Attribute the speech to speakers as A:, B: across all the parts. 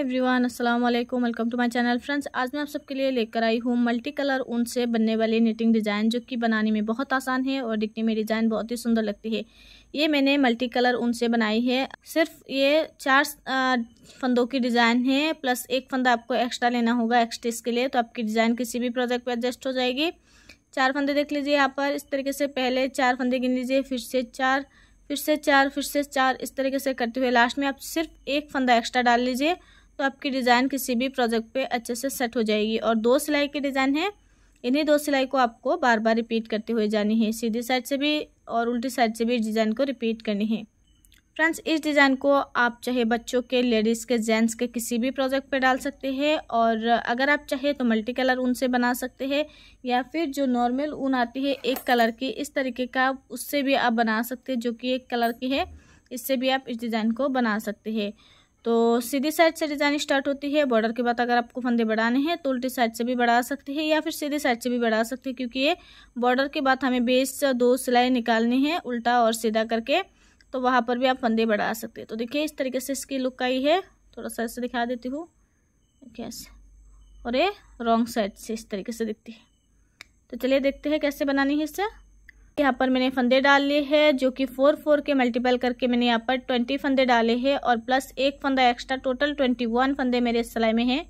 A: everyone अस्सलाम वालेकुम welcome to my channel friends आज मैं आप सबके लिए लेकर आई हूँ मल्टी कलर ऊन से बनने वाली निटिंग डिज़ाइन जो कि बनाने में बहुत आसान है और दिखने में डिज़ाइन बहुत ही सुंदर लगती है ये मैंने मल्टी कलर ऊन से बनाई है सिर्फ ये चार फंदों की डिज़ाइन है प्लस एक फंदा आपको एक्स्ट्रा लेना होगा एक्स्ट्रेस के लिए तो आपकी डिज़ाइन किसी भी प्रोजेक्ट पर एडजस्ट हो जाएगी चार फंदे देख लीजिए यहाँ पर इस तरीके से पहले चार फंदे गिन लीजिए फिर से चार फिर से चार फिर से चार इस तरीके से करते हुए लास्ट में आप सिर्फ एक फंदा एक्स्ट्रा डाल लीजिए तो आपकी डिज़ाइन किसी भी प्रोजेक्ट पे अच्छे से सेट हो जाएगी और दो सिलाई के डिज़ाइन है इन्हीं दो सिलाई को आपको बार बार रिपीट करते हुए जानी है सीधी साइड से भी और उल्टी साइड से भी इस डिज़ाइन को रिपीट करनी है फ्रेंड्स इस डिज़ाइन को आप चाहे बच्चों के लेडीज़ के जेंट्स के किसी भी प्रोजेक्ट पे डाल सकते हैं और अगर आप चाहे तो मल्टी कलर ऊन से बना सकते हैं या फिर जो नॉर्मल ऊन आती है एक कलर की इस तरीके का उससे भी आप बना सकते हैं जो कि एक कलर की है इससे भी आप इस डिज़ाइन को बना सकते हैं तो सीधी साइड से डिज़ाइन स्टार्ट होती है बॉर्डर के बाद अगर आपको फंदे बढ़ाने हैं तो उल्टी साइड से भी बढ़ा सकते हैं या फिर सीधी साइड से भी बढ़ा सकते हैं क्योंकि ये बॉर्डर के बाद हमें बेस दो सिलाई निकालनी है उल्टा और सीधा करके तो वहाँ पर भी आप फंदे बढ़ा सकते हैं तो देखिए इस तरीके से इसकी लुक आई है थोड़ा सा ऐसे दिखा देती हूँ कैसे और ये रॉन्ग साइड से इस तरीके से दिखती है तो चलिए देखते हैं कैसे बनानी है इसे यहाँ पर मैंने फंदे डाल लिए हैं जो कि फोर फोर के मल्टीपल करके मैंने यहाँ पर ट्वेंटी फंदे डाले हैं और प्लस एक फंदा एक्स्ट्रा टोटल ट्वेंटी वन फंदे मेरे सिलाई में हैं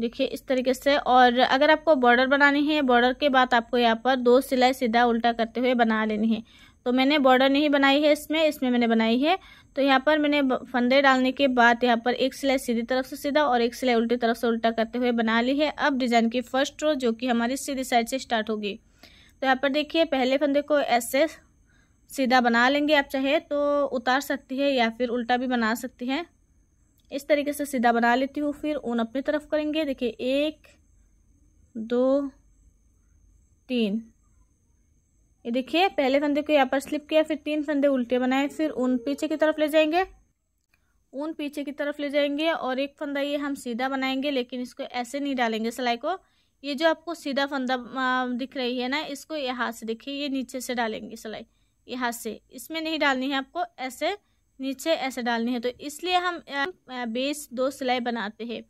A: देखिए इस तरीके से और अगर आपको बॉर्डर बनानी है बॉर्डर के बाद आपको यहाँ पर दो सिलाई सीधा उल्टा करते हुए बना लेनी है तो मैंने बॉर्डर नहीं बनाई है इसमें इसमें मैंने बनाई है तो यहाँ पर मैंने फंदे डालने के बाद यहाँ पर एक सिलाई सीधी तरफ से सीधा और एक सिलाई उल्टी तरफ से उल्टा करते हुए बना ली है अब डिज़ाइन की फर्स्ट रो जो कि हमारी सीधी साइड से स्टार्ट होगी तो यहाँ पर देखिए पहले फंदे को ऐसे सीधा बना लेंगे आप चाहे तो उतार सकती है या फिर उल्टा भी बना सकती हैं इस तरीके से सीधा बना लेती हूँ फिर ऊन अपनी तरफ करेंगे देखिए एक दो तीन ये देखिए पहले फंदे को यहाँ पर स्लिप किया फिर तीन फंदे उल्टे बनाए फिर ऊन पीछे की तरफ ले जाएंगे ऊन पीछे की तरफ ले जाएंगे और एक फंदा ये हम सीधा बनाएंगे लेकिन इसको ऐसे नहीं डालेंगे सिलाई को ये जो आपको सीधा फंदा दिख रही है ना इसको यहाँ से देखिए ये नीचे से डालेंगे सिलाई यहाँ से इसमें नहीं डालनी है आपको ऐसे नीचे ऐसे डालनी है तो इसलिए हम बेस दो सिलाई बनाते हैं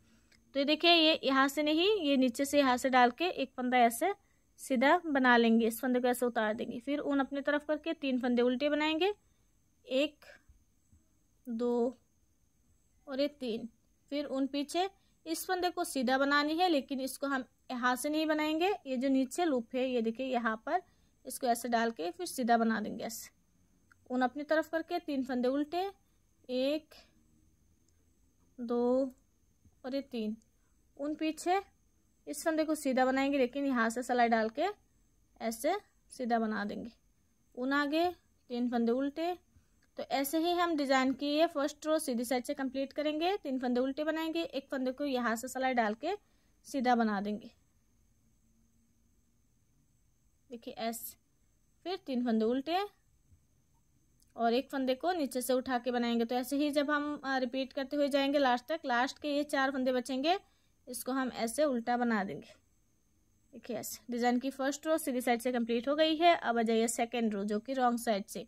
A: तो ये देखिए ये यहाँ से नहीं ये नीचे से यहाँ से डाल के एक फंदा ऐसे सीधा बना लेंगे इस फंदे को ऐसे उतार देंगे फिर ऊन अपनी तरफ करके तीन फंदे उल्टे बनाएंगे एक दो और ये तीन फिर ऊन पीछे इस फंदे को सीधा बनानी है लेकिन इसको हम यहाँ से नहीं बनाएंगे ये जो नीचे लूप है ये देखिए यहाँ पर इसको ऐसे डाल के फिर सीधा बना देंगे ऐसे ऊन अपनी तरफ करके तीन फंदे उल्टे एक दो और ये तीन उन पीछे इस फंदे को सीधा बनाएंगे लेकिन यहाँ से सलाई डाल के ऐसे सीधा बना देंगे ऊन आगे तीन फंदे उल्टे तो ऐसे ही हम डिज़ाइन ये फर्स्ट रो सीधी साइड से कंप्लीट करेंगे तीन फंदे उल्टे बनाएंगे एक फंदे को यहाँ से सलाई डाल के सीधा बना देंगे देखिए ऐसे फिर तीन फंदे उल्टे और एक फंदे को नीचे से उठा के बनाएंगे तो ऐसे ही जब हम रिपीट करते हुए जाएंगे लास्ट तक लास्ट के ये चार फंदे बचेंगे इसको हम ऐसे उल्टा बना देंगे देखिए ऐसे डिज़ाइन की फर्स्ट रो सीधी साइड से कंप्लीट हो गई है अब आ जाइए सेकेंड रो जो कि रॉन्ग साइड से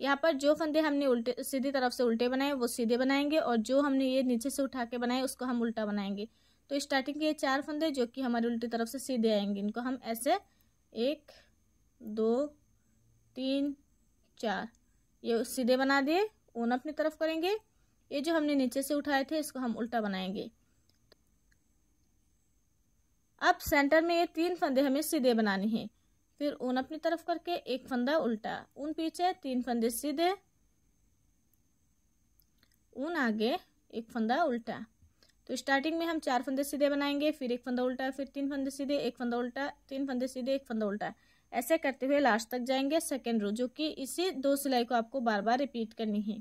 A: यहाँ पर जो फंदे हमने उल्टे सीधी तरफ से उल्टे बनाए वो सीधे बनाएंगे और जो हमने ये नीचे से उठा के बनाए उसको हम उल्टा बनाएंगे तो स्टार्टिंग के ये चार फंदे जो कि हमारे उल्टी तरफ से सीधे आएंगे इनको हम ऐसे एक दो तीन चार ये सीधे बना दिए ऊन अपनी तरफ करेंगे ये जो हमने नीचे से उठाए थे इसको हम उल्टा बनाएंगे अब सेंटर में ये तीन फंदे हमें सीधे बनाने हैं फिर ऊन अपनी तरफ करके एक फंदा उल्टा ऊन पीछे तीन फंदे सीधे ऊन आगे एक फंदा उल्टा तो स्टार्टिंग में हम चार फंदे सीधे बनाएंगे फिर एक फंदा उल्टा फिर तीन फंदे सीधे एक फंदा उल्टा तीन फंदे सीधे एक फंदा उल्टा ऐसे करते हुए लास्ट तक जाएंगे सेकेंड रो जो कि इसी दो सिलाई को आपको बार बार रिपीट करनी है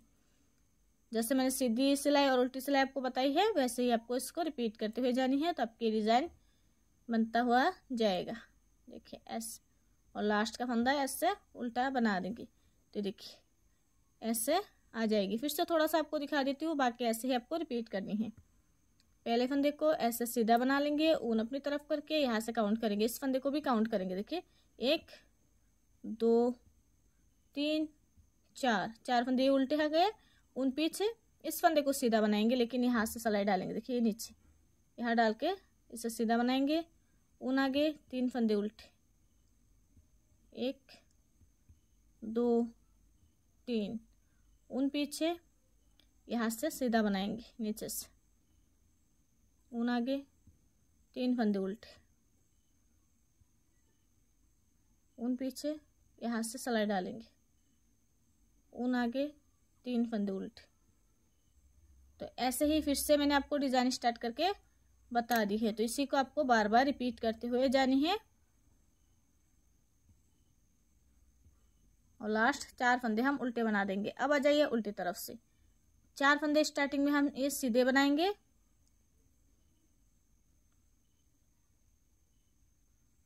A: जैसे मैंने सीधी सिलाई और उल्टी सिलाई आपको बताई है वैसे ही आपको इसको रिपीट करते हुए जानी है तो आपकी डिज़ाइन बनता हुआ जाएगा देखिए ऐसे और लास्ट का फंदा ऐसे उल्टा बना देंगे तो देखिए ऐसे आ जाएगी फिर से थोड़ा सा आपको दिखा देती हूँ बाकी ऐसे ही आपको रिपीट करनी है पहले फंदे को ऐसे सीधा बना लेंगे ऊन अपनी तरफ करके यहाँ से काउंट करेंगे इस फंदे को भी काउंट करेंगे देखिए एक दो तीन चार चार फंदे उल्टे आ गए उन पीछे इस फंदे को सीधा बनाएंगे लेकिन यहाँ से सलाई डालेंगे देखिए नीचे यहाँ डाल के इसे सीधा बनाएंगे ऊन आगे तीन फंदे उल्टे एक दो तीन उन पीछे यहाँ से सीधा बनाएंगे नीचे से ऊन आगे तीन फंदे उल्टे उन पीछे यहाँ से सलाई डालेंगे ऊन आगे तीन फंदे उल्टे तो ऐसे ही फिर से मैंने आपको डिज़ाइन स्टार्ट करके बता दी है तो इसी को आपको बार बार रिपीट करते हुए जानी है और लास्ट चार फंदे हम उल्टे बना देंगे अब आ जाइए उल्टी तरफ से चार फंदे स्टार्टिंग में हम ये सीधे बनाएंगे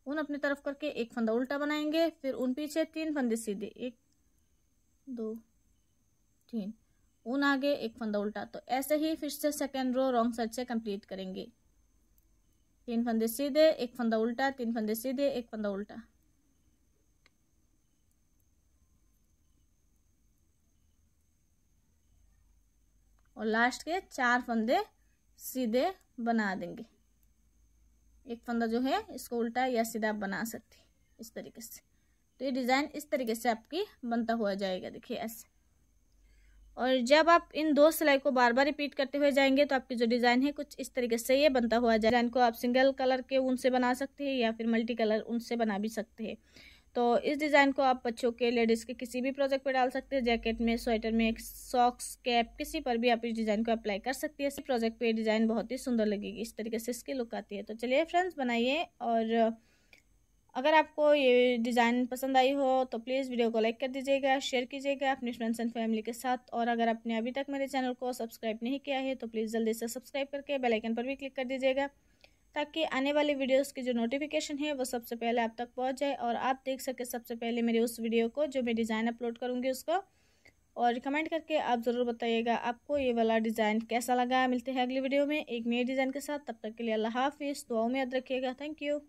A: उन अपनी तरफ करके एक फंदा उल्टा बनाएंगे फिर उन पीछे तीन फंदे सीधे एक दो तीन उन आगे एक फंदा उल्टा तो ऐसे ही फिर से सेकेंड रो रॉन्ग साइड से कंप्लीट करेंगे तीन फंदे सीधे एक फंदा उल्टा तीन फंदे सीधे एक फंदा उल्टा और लास्ट के चार फंदे सीधे बना देंगे एक फंदा जो है इसको उल्टा या सीधा आप बना सकते हैं इस तरीके से तो ये डिज़ाइन इस तरीके से आपकी बनता हुआ जाएगा देखिए ऐसे और जब आप इन दो सिलाई को बार बार रिपीट करते हुए जाएंगे तो आपकी जो डिज़ाइन है कुछ इस तरीके से ये बनता हुआ डिज़ाइन को आप सिंगल कलर के ऊन से बना सकते हैं या फिर मल्टी कलर ऊन से बना भी सकते हैं तो इस डिज़ाइन को आप बच्चों के लेडीज़ के किसी भी प्रोजेक्ट पर डाल सकते हैं जैकेट में स्वेटर में सॉक्स कैप किसी पर भी आप इस डिज़ाइन को अप्लाई कर सकती है इस प्रोजेक्ट पर डिज़ाइन बहुत ही सुंदर लगेगी इस तरीके से इसकी लुक आती है तो चलिए फ्रेंड्स बनाइए और अगर आपको ये डिज़ाइन पसंद आई हो तो प्लीज़ वीडियो को लाइक कर दीजिएगा शेयर कीजिएगा अपने फ्रेंड्स एंड फैमिली के साथ और अगर आपने अभी तक मेरे चैनल को सब्सक्राइब नहीं किया है तो प्लीज़ जल्दी से सब्सक्राइब करके बेल आइकन पर भी क्लिक कर दीजिएगा ताकि आने वाले वीडियोस की जो नोटिफिकेशन है वो सबसे पहले आप तक पहुँच जाए और आप देख सकें सबसे पहले मेरे उस वीडियो को जो मैं डिज़ाइन अपलोड करूँगी उसको और कमेंट करके आप ज़रूर बताइएगा आपको ये वाला डिज़ाइन कैसा लगा मिलते हैं अगली वीडियो में एक नए डिज़ाइन के साथ तब तक के लिए अल्लाह हाफिज़ दुआओं में याद रखिएगा थैंक यू